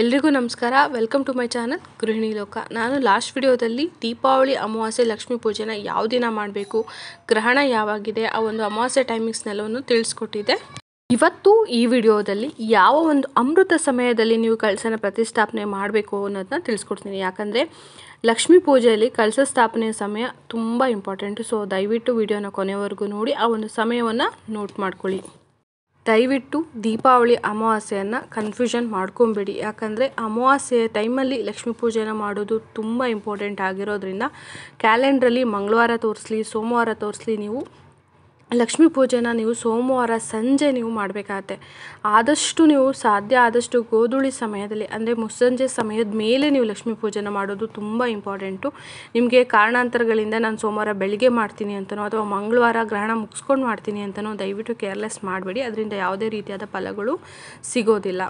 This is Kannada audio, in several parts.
ಎಲ್ರಿಗೂ ನಮಸ್ಕಾರ ವೆಲ್ಕಮ್ ಟು ಮೈ ಚಾನಲ್ ಗೃಹಿಣಿ ಲೋಕ ನಾನು ಲಾಸ್ಟ್ ವಿಡಿಯೋದಲ್ಲಿ ದೀಪಾವಳಿ ಅಮಾವಾಸ್ಯೆ ಲಕ್ಷ್ಮೀ ಪೂಜೆನ ಯಾವ ದಿನ ಮಾಡಬೇಕು ಗ್ರಹಣ ಯಾವಾಗಿದೆ ಆ ಒಂದು ಅಮಾವಾಸ್ಯೆ ಟೈಮಿಂಗ್ಸ್ನೆಲ್ಲವನ್ನು ತಿಳಿಸ್ಕೊಟ್ಟಿದ್ದೆ ಇವತ್ತು ಈ ವಿಡಿಯೋದಲ್ಲಿ ಯಾವ ಒಂದು ಅಮೃತ ಸಮಯದಲ್ಲಿ ನೀವು ಕಳಸನ ಪ್ರತಿಷ್ಠಾಪನೆ ಮಾಡಬೇಕು ಅನ್ನೋದನ್ನ ತಿಳಿಸ್ಕೊಡ್ತೀನಿ ಯಾಕಂದರೆ ಲಕ್ಷ್ಮೀ ಪೂಜೆಯಲ್ಲಿ ಕಳಸ ಸ್ಥಾಪನೆಯ ಸಮಯ ತುಂಬ ಇಂಪಾರ್ಟೆಂಟು ಸೊ ದಯವಿಟ್ಟು ವಿಡಿಯೋನ ಕೊನೆವರೆಗೂ ನೋಡಿ ಆ ಒಂದು ಸಮಯವನ್ನು ನೋಟ್ ಮಾಡ್ಕೊಳ್ಳಿ ದಯವಿಟ್ಟು ದೀಪಾವಳಿ ಅಮಾವಾಸ್ಯೆಯನ್ನು ಕನ್ಫ್ಯೂಷನ್ ಮಾಡ್ಕೊಬೇಡಿ ಯಾಕಂದರೆ ಅಮಾವಾಸ್ಯೆ ಟೈಮಲ್ಲಿ ಲಕ್ಷ್ಮೀ ಪೂಜೆನ ಮಾಡೋದು ತುಂಬ ಇಂಪಾರ್ಟೆಂಟ್ ಆಗಿರೋದ್ರಿಂದ ಕ್ಯಾಲೆಂಡ್ರಲ್ಲಿ ಮಂಗಳವಾರ ತೋರಿಸ್ಲಿ ಸೋಮವಾರ ತೋರಿಸ್ಲಿ ನೀವು ಲಕ್ಷ್ಮೀ ಪೂಜೆನ ನೀವು ಸೋಮವಾರ ಸಂಜೆ ನೀವು ಮಾಡಬೇಕಾಗತ್ತೆ ಆದಷ್ಟು ನೀವು ಸಾಧ್ಯ ಆದಷ್ಟು ಗೋಧುಳಿ ಸಮಯದಲ್ಲಿ ಅಂದರೆ ಮುಸ್ಸಂಜೆ ಸಮಯದ ಮೇಲೆ ನೀವು ಲಕ್ಷ್ಮೀ ಪೂಜೆನ ಮಾಡೋದು ತುಂಬ ಇಂಪಾರ್ಟೆಂಟು ನಿಮಗೆ ಕಾರಣಾಂತರಗಳಿಂದ ನಾನು ಸೋಮವಾರ ಬೆಳಗ್ಗೆ ಮಾಡ್ತೀನಿ ಅಂತನೋ ಅಥವಾ ಮಂಗಳವಾರ ಗ್ರಹಣ ಮುಗಿಸ್ಕೊಂಡು ಮಾಡ್ತೀನಿ ಅಂತನೋ ದಯವಿಟ್ಟು ಕೇರ್ಲೆಸ್ ಮಾಡಬೇಡಿ ಅದರಿಂದ ಯಾವುದೇ ರೀತಿಯಾದ ಫಲಗಳು ಸಿಗೋದಿಲ್ಲ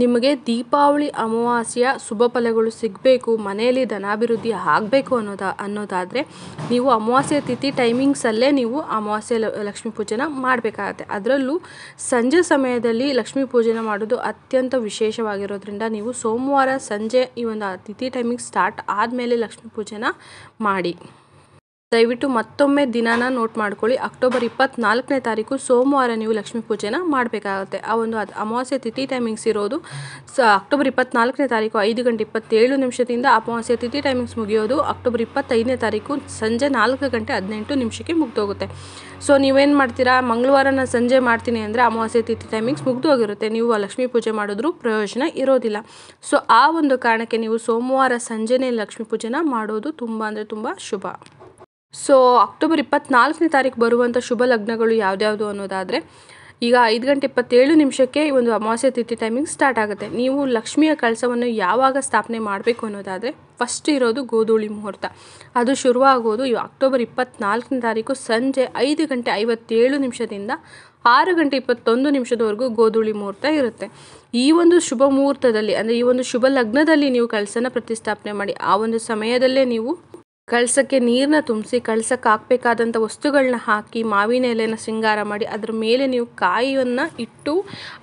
ನಿಮಗೆ ದೀಪಾವಳಿ ಅಮಾವಾಸ್ಯೆಯ ಶುಭ ಫಲಗಳು ಸಿಗಬೇಕು ಮನೆಯಲ್ಲಿ ಧನಾಭಿವೃದ್ಧಿ ಆಗಬೇಕು ಅನ್ನೋದ ಅನ್ನೋದಾದರೆ ನೀವು ಅಮಾವಾಸ್ಯೆ ತಿಥಿ ಟೈಮಿಂಗ್ಸಲ್ಲೇ ನೀವು ಅಮಾವಾಸ್ಯ ಲಕ್ಷ್ಮೀ ಪೂಜೆನ ಮಾಡಬೇಕಾಗತ್ತೆ ಅದರಲ್ಲೂ ಸಂಜೆ ಸಮಯದಲ್ಲಿ ಲಕ್ಷ್ಮೀ ಪೂಜೆನ ಮಾಡೋದು ಅತ್ಯಂತ ವಿಶೇಷವಾಗಿರೋದ್ರಿಂದ ನೀವು ಸೋಮವಾರ ಸಂಜೆ ಈ ಒಂದು ತಿಥಿ ಟೈಮಿಂಗ್ ಸ್ಟಾರ್ಟ್ ಆದಮೇಲೆ ಲಕ್ಷ್ಮೀ ಪೂಜೆನ ಮಾಡಿ ದಯವಿಟ್ಟು ಮತ್ತೊಮ್ಮೆ ದಿನಾನ ನೋಟ್ ಮಾಡ್ಕೊಳ್ಳಿ ಅಕ್ಟೋಬರ್ ಇಪ್ಪತ್ತ್ನಾಲ್ಕನೇ ತಾರೀಕು ಸೋಮವಾರ ನೀವು ಲಕ್ಷ್ಮೀ ಪೂಜೆನ ಮಾಡಬೇಕಾಗುತ್ತೆ ಆ ಒಂದು ಅದು ಅಮಾವಾಸ್ಯೆ ತಿಥಿ ಟೈಮಿಂಗ್ಸ್ ಇರೋದು ಸ ಅಕ್ಟೋಬರ್ ಇಪ್ಪತ್ತ್ನಾಲ್ಕನೇ ತಾರೀಕು ಐದು ಗಂಟೆ ಇಪ್ಪತ್ತೇಳು ನಿಮಿಷದಿಂದ ಅಮಾವಾಸ್ಯೆ ತಿಥಿ ಟೈಮಿಂಗ್ಸ್ ಮುಗಿಯೋದು ಅಕ್ಟೋಬರ್ ಇಪ್ಪತ್ತೈದನೇ ತಾರೀಕು ಸಂಜೆ ನಾಲ್ಕು ಗಂಟೆ ಹದಿನೆಂಟು ನಿಮಿಷಕ್ಕೆ ಮುಗ್ದೋಗುತ್ತೆ ಸೊ ನೀವೇನು ಮಾಡ್ತೀರಾ ಮಂಗಳವಾರನ ಸಂಜೆ ಮಾಡ್ತೀನಿ ಅಂದರೆ ಅಮಾವಾಸ್ಯೆ ತಿಥಿ ಟೈಮಿಂಗ್ಸ್ ಮುಗ್ದು ಹೋಗಿರುತ್ತೆ ನೀವು ಲಕ್ಷ್ಮೀ ಪೂಜೆ ಮಾಡಿದ್ರೂ ಪ್ರಯೋಜನ ಇರೋದಿಲ್ಲ ಸೊ ಆ ಒಂದು ಕಾರಣಕ್ಕೆ ನೀವು ಸೋಮವಾರ ಸಂಜೆನೇ ಲಕ್ಷ್ಮೀ ಪೂಜೆನ ಮಾಡೋದು ತುಂಬ ಅಂದರೆ ತುಂಬ ಶುಭ ಸೊ ಅಕ್ಟೋಬರ್ ಇಪ್ಪತ್ತ್ನಾಲ್ಕನೇ ತಾರೀಕು ಬರುವಂಥ ಶುಭ ಲಗ್ನಗಳು ಯಾವ್ದ್ಯಾವುದು ಅನ್ನೋದಾದರೆ ಈಗ ಐದು ಗಂಟೆ ಇಪ್ಪತ್ತೇಳು ನಿಮಿಷಕ್ಕೆ ಈ ಒಂದು ಅಮಾವಾಸ್ಯ ತಿಥಿ ಟೈಮಿಂಗ್ ಸ್ಟಾರ್ಟ್ ಆಗುತ್ತೆ ನೀವು ಲಕ್ಷ್ಮಿಯ ಕಳಸವನ್ನು ಯಾವಾಗ ಸ್ಥಾಪನೆ ಮಾಡಬೇಕು ಅನ್ನೋದಾದರೆ ಫಸ್ಟ್ ಇರೋದು ಗೋಧೂಳಿ ಮುಹೂರ್ತ ಅದು ಶುರುವಾಗೋದು ಅಕ್ಟೋಬರ್ ಇಪ್ಪತ್ತ್ನಾಲ್ಕನೇ ತಾರೀಕು ಸಂಜೆ ಐದು ಗಂಟೆ ಐವತ್ತೇಳು ನಿಮಿಷದಿಂದ ಆರು ಗಂಟೆ ಇಪ್ಪತ್ತೊಂದು ನಿಮಿಷದವರೆಗೂ ಗೋಧೂಳಿ ಮುಹೂರ್ತ ಇರುತ್ತೆ ಈ ಒಂದು ಶುಭ ಮುಹೂರ್ತದಲ್ಲಿ ಅಂದರೆ ಈ ಒಂದು ಶುಭ ಲಗ್ನದಲ್ಲಿ ನೀವು ಕಳಸನ ಪ್ರತಿಷ್ಠಾಪನೆ ಮಾಡಿ ಆ ಒಂದು ಸಮಯದಲ್ಲೇ ನೀವು ಕಳಸಕ್ಕೆ ನೀರನ್ನ ತುಂಬಿಸಿ ಕಳ್ಸಕ್ಕೆ ಹಾಕಬೇಕಾದಂಥ ವಸ್ತುಗಳನ್ನ ಹಾಕಿ ಮಾವಿನ ಎಲೆನ ಸಿಂಗಾರ ಮಾಡಿ ಅದರ ಮೇಲೆ ನೀವು ಕಾಯಿಯನ್ನು ಇಟ್ಟು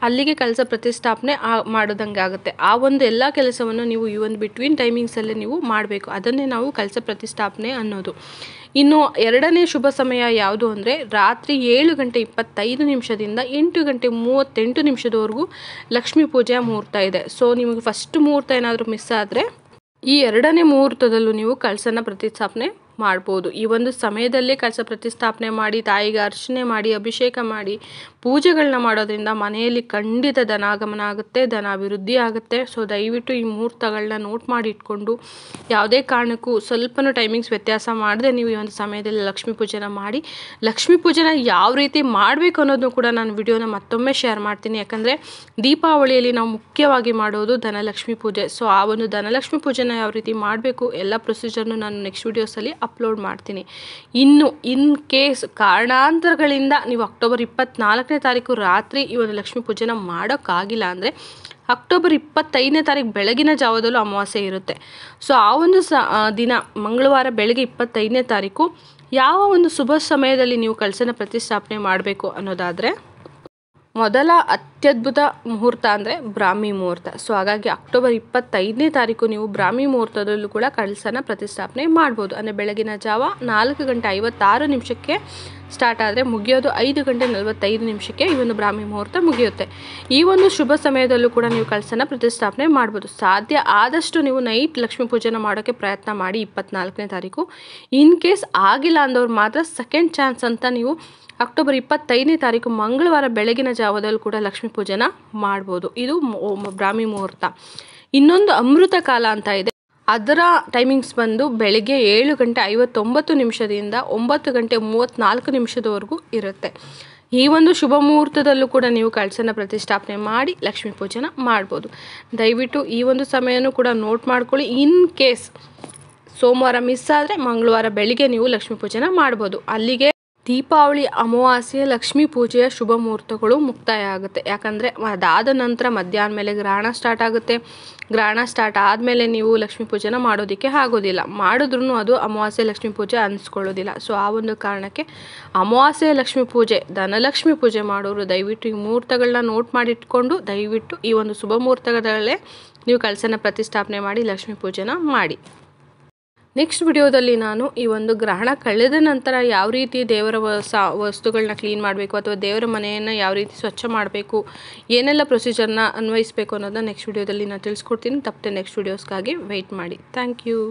ಅಲ್ಲಿಗೆ ಕಳಸ ಪ್ರತಿಷ್ಠಾಪನೆ ಮಾಡೋದಂಗೆ ಆಗುತ್ತೆ ಆ ಒಂದು ಎಲ್ಲ ಕೆಲಸವನ್ನು ನೀವು ಈ ಒಂದು ಬಿಟ್ವೀನ್ ಟೈಮಿಂಗ್ಸಲ್ಲೇ ನೀವು ಮಾಡಬೇಕು ಅದನ್ನೇ ನಾವು ಕಳಸ ಪ್ರತಿಷ್ಠಾಪನೆ ಅನ್ನೋದು ಇನ್ನು ಎರಡನೇ ಶುಭ ಸಮಯ ಯಾವುದು ಅಂದರೆ ರಾತ್ರಿ ಏಳು ಗಂಟೆ ಇಪ್ಪತ್ತೈದು ನಿಮಿಷದಿಂದ ಎಂಟು ಗಂಟೆ ಮೂವತ್ತೆಂಟು ನಿಮಿಷದವರೆಗೂ ಲಕ್ಷ್ಮೀ ಪೂಜೆಯ ಮುಹೂರ್ತ ಇದೆ ಸೊ ನಿಮಗೆ ಫಸ್ಟ್ ಮುಹೂರ್ತ ಏನಾದರೂ ಮಿಸ್ ಆದರೆ ಈ ಎರಡನೇ ಮುಹೂರ್ತದಲ್ಲೂ ನೀವು ಕಳಸನ ಪ್ರತಿಷ್ಠಾಪನೆ ಮಾಡ್ಬೋದು ಈ ಒಂದು ಸಮಯದಲ್ಲೇ ಕಳಸ ಪ್ರತಿಷ್ಠಾಪನೆ ಮಾಡಿ ತಾಯಿಗೆ ಅರ್ಚನೆ ಮಾಡಿ ಅಭಿಷೇಕ ಮಾಡಿ ಪೂಜೆಗಳನ್ನ ಮಾಡೋದರಿಂದ ಮನೆಯಲ್ಲಿ ಖಂಡಿತ ಧನಾಗಮನ ಆಗುತ್ತೆ ಅಭಿವೃದ್ಧಿ ಆಗುತ್ತೆ ಸೊ ದಯವಿಟ್ಟು ಈ ಮುಹೂರ್ತಗಳನ್ನ ನೋಟ್ ಮಾಡಿ ಇಟ್ಕೊಂಡು ಯಾವುದೇ ಕಾರಣಕ್ಕೂ ಸ್ವಲ್ಪನೂ ಟೈಮಿಂಗ್ಸ್ ವ್ಯತ್ಯಾಸ ಮಾಡದೆ ನೀವು ಈ ಒಂದು ಸಮಯದಲ್ಲಿ ಲಕ್ಷ್ಮೀ ಪೂಜೆನ ಮಾಡಿ ಲಕ್ಷ್ಮೀ ಪೂಜೆನ ಯಾವ ರೀತಿ ಮಾಡಬೇಕು ಅನ್ನೋದನ್ನು ಕೂಡ ನಾನು ವಿಡಿಯೋನ ಮತ್ತೊಮ್ಮೆ ಶೇರ್ ಮಾಡ್ತೀನಿ ಯಾಕಂದರೆ ದೀಪಾವಳಿಯಲ್ಲಿ ನಾವು ಮುಖ್ಯವಾಗಿ ಮಾಡೋದು ಧನಲಕ್ಷ್ಮಿ ಪೂಜೆ ಸೊ ಆ ಒಂದು ಧನಲಕ್ಷ್ಮಿ ಪೂಜೆನ ಯಾವ ರೀತಿ ಮಾಡಬೇಕು ಎಲ್ಲ ಪ್ರೊಸೀಜರ್ನು ನಾನು ನೆಕ್ಸ್ಟ್ ವಿಡಿಯೋಸಲ್ಲಿ ಅಪ್ಲೋಡ್ ಮಾಡ್ತೀನಿ ಇನ್ನು ಇನ್ ಕೇಸ್ ಕಾರಣಾಂತರಗಳಿಂದ ನೀವು ಅಕ್ಟೋಬರ್ ಇಪ್ಪತ್ನಾಲ್ಕನೇ ಇಪ್ಪತ್ತೈದನೇ ತಾರೀಕು ರಾತ್ರಿ ಈ ಒಂದು ಲಕ್ಷ್ಮೀ ಪೂಜೆನ ಮಾಡೋಕ್ಕಾಗಿಲ್ಲ ಅಂದರೆ ಅಕ್ಟೋಬರ್ ಇಪ್ಪತ್ತೈದನೇ ತಾರೀಕು ಬೆಳಗಿನ ಜಾವದಲ್ಲೂ ಅಮಾವಾಸ್ಯೆ ಇರುತ್ತೆ ಸೊ ಆ ಒಂದು ಸ ದಿನ ಮಂಗಳವಾರ ಬೆಳಗ್ಗೆ ಇಪ್ಪತ್ತೈದನೇ ತಾರೀಕು ಯಾವ ಒಂದು ಶುಭ ಸಮಯದಲ್ಲಿ ನೀವು ಕಳಸನ ಪ್ರತಿಷ್ಠಾಪನೆ ಮಾಡಬೇಕು ಅನ್ನೋದಾದರೆ ಮೊದಲ ಅತ್ಯದ್ಭುತ ಮುಹೂರ್ತ ಅಂದರೆ ಬ್ರಾಹ್ಮಿ ಮುಹೂರ್ತ ಸೊ ಹಾಗಾಗಿ ಅಕ್ಟೋಬರ್ ಇಪ್ಪತ್ತೈದನೇ ತಾರೀಕು ನೀವು ಬ್ರಾಹ್ಮಿ ಮುಹೂರ್ತದಲ್ಲೂ ಕೂಡ ಕಳಸನ ಪ್ರತಿಷ್ಠಾಪನೆ ಮಾಡ್ಬೋದು ಅಂದರೆ ಬೆಳಗಿನ ಜಾವ ನಾಲ್ಕು ಗಂಟೆ ಐವತ್ತಾರು ನಿಮಿಷಕ್ಕೆ ಸ್ಟಾರ್ಟ್ ಆದರೆ ಮುಗಿಯೋದು ಐದು ಗಂಟೆ ನಲವತ್ತೈದು ನಿಮಿಷಕ್ಕೆ ಈ ಒಂದು ಬ್ರಾಹ್ಮಿ ಮುಹೂರ್ತ ಮುಗಿಯುತ್ತೆ ಈ ಒಂದು ಶುಭ ಸಮಯದಲ್ಲೂ ಕೂಡ ನೀವು ಕಳಸನ ಪ್ರತಿಷ್ಠಾಪನೆ ಮಾಡ್ಬೋದು ಸಾಧ್ಯ ಆದಷ್ಟು ನೀವು ನೈಟ್ ಲಕ್ಷ್ಮೀ ಪೂಜೆನ ಮಾಡೋಕ್ಕೆ ಪ್ರಯತ್ನ ಮಾಡಿ ಇಪ್ಪತ್ನಾಲ್ಕನೇ ತಾರೀಕು ಇನ್ ಕೇಸ್ ಆಗಿಲ್ಲ ಅಂದವ್ರು ಮಾತ್ರ ಸೆಕೆಂಡ್ ಚಾನ್ಸ್ ಅಂತ ನೀವು ಅಕ್ಟೋಬರ್ ಇಪ್ಪತ್ತೈದನೇ ತಾರೀಕು ಮಂಗಳವಾರ ಬೆಳಗಿನ ಜಾವದಲ್ಲೂ ಕೂಡ ಲಕ್ಷ್ಮೀ ಪೂಜೆನ ಮಾಡ್ಬೋದು ಇದು ಬ್ರಾಹ್ಮಿ ಮುಹೂರ್ತ ಇನ್ನೊಂದು ಅಮೃತ ಕಾಲ ಅಂತ ಇದೆ ಅದರ ಟೈಮಿಂಗ್ಸ್ ಬಂದು ಬೆಳಗ್ಗೆ ಏಳು ಗಂಟೆ ಐವತ್ತೊಂಬತ್ತು ನಿಮಿಷದಿಂದ ಒಂಬತ್ತು ಗಂಟೆ ಮೂವತ್ತ್ನಾಲ್ಕು ನಿಮಿಷದವರೆಗೂ ಇರುತ್ತೆ ಈ ಒಂದು ಶುಭ ಮುಹೂರ್ತದಲ್ಲೂ ಕೂಡ ನೀವು ಕಳಸನ ಪ್ರತಿಷ್ಠಾಪನೆ ಮಾಡಿ ಲಕ್ಷ್ಮೀ ಪೂಜನ ಮಾಡ್ಬೋದು ದಯವಿಟ್ಟು ಈ ಒಂದು ಸಮಯನೂ ಕೂಡ ನೋಟ್ ಮಾಡ್ಕೊಳ್ಳಿ ಇನ್ ಕೇಸ್ ಸೋಮವಾರ ಮಿಸ್ ಆದರೆ ಮಂಗಳವಾರ ಬೆಳಿಗ್ಗೆ ನೀವು ಲಕ್ಷ್ಮೀ ಪೂಜನ ಮಾಡ್ಬೋದು ಅಲ್ಲಿಗೆ ದೀಪಾವಳಿ ಅಮಾವಾಸ್ಯೆ ಲಕ್ಷ್ಮೀ ಪೂಜೆಯ ಶುಭ ಮುಹೂರ್ತಗಳು ಮುಕ್ತಾಯ ಆಗುತ್ತೆ ಯಾಕಂದರೆ ಅದಾದ ನಂತರ ಮಧ್ಯಾಹ್ನ ಮೇಲೆ ಗ್ರಹಣ ಸ್ಟಾರ್ಟ್ ಆಗುತ್ತೆ ಗ್ರಹಣ ಸ್ಟಾರ್ಟ್ ಆದಮೇಲೆ ನೀವು ಲಕ್ಷ್ಮೀ ಪೂಜೆನ ಮಾಡೋದಕ್ಕೆ ಆಗೋದಿಲ್ಲ ಮಾಡಿದ್ರೂ ಅದು ಅಮಾವಾಸ್ಯೆ ಲಕ್ಷ್ಮೀ ಪೂಜೆ ಅನಿಸ್ಕೊಳ್ಳೋದಿಲ್ಲ ಸೊ ಆ ಒಂದು ಕಾರಣಕ್ಕೆ ಅಮಾವಾಸ್ಯೆ ಲಕ್ಷ್ಮೀ ಪೂಜೆ ಧನಲಕ್ಷ್ಮಿ ಪೂಜೆ ಮಾಡೋರು ದಯವಿಟ್ಟು ಈ ಮುಹೂರ್ತಗಳನ್ನ ನೋಟ್ ಮಾಡಿಟ್ಕೊಂಡು ದಯವಿಟ್ಟು ಈ ಒಂದು ಶುಭ ಮುಹೂರ್ತಗಳಲ್ಲೇ ನೀವು ಕಳಸನ ಪ್ರತಿಷ್ಠಾಪನೆ ಮಾಡಿ ಲಕ್ಷ್ಮೀ ಪೂಜೆನ ಮಾಡಿ ನೆಕ್ಸ್ಟ್ ವಿಡಿಯೋದಲ್ಲಿ ನಾನು ಈ ಒಂದು ಗ್ರಹಣ ಕಳೆದ ನಂತರ ಯಾವ ರೀತಿ ದೇವರ ವಸ್ತುಗಳನ್ನ ಕ್ಲೀನ್ ಮಾಡಬೇಕು ಅಥವಾ ದೇವರ ಮನೆಯನ್ನು ಯಾವ ರೀತಿ ಸ್ವಚ್ಛ ಮಾಡಬೇಕು ಏನೆಲ್ಲ ಪ್ರೊಸೀಜರ್ನ ಅನ್ವಯಿಸಬೇಕು ಅನ್ನೋದನ್ನ ನೆಕ್ಸ್ಟ್ ವಿಡಿಯೋದಲ್ಲಿ ನಾನು ತಿಳಿಸ್ಕೊಡ್ತೀನಿ ತಪ್ಪದೆ ನೆಕ್ಸ್ಟ್ ವಿಡಿಯೋಸ್ಗಾಗಿ ವೆಯ್ಟ್ ಮಾಡಿ ಥ್ಯಾಂಕ್ ಯು